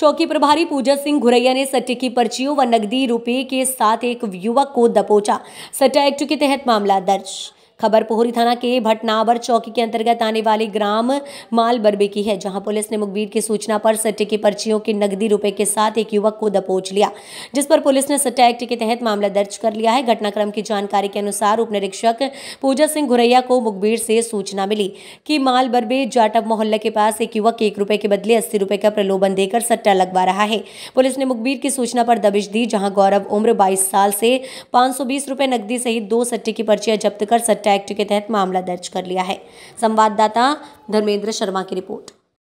चौकी प्रभारी पूजा सिंह घुरैया ने सट्टे की पर्चियों व नकदी रुपये के साथ एक युवक को दबोचा सट्टा एक्ट के तहत मामला दर्ज खबर पोहरी थाना के भटनावर चौकी के अंतर्गत आने वाले ग्राम माल बरबे की है जहां पुलिस ने मुखबीर की सूचना पर सट्टे की पर्चियों के नकदी रुपए के साथ एक युवक को दबोच लिया जिस पर पुलिस ने सट्टा एक्ट के तहत मामला दर्ज कर लिया है घटनाक्रम की जानकारी के अनुसार उप निरीक्षक पूजा सिंह घुरैया को मुखबीर से सूचना मिली कि माल बरबे जाटव मोहल्ला के पास एक युवक एक रुपए के बदले अस्सी रुपए का प्रलोभन देकर सट्टा लगवा रहा है पुलिस ने मुखबीर की सूचना पर दबिश दी जहाँ गौरव उम्र बाईस साल से बीस रुपए नकदी सहित दो सट्टे की पर्चियां जब्त कर सट्टा एक्ट के तहत मामला दर्ज कर लिया है संवाददाता धर्मेंद्र शर्मा की रिपोर्ट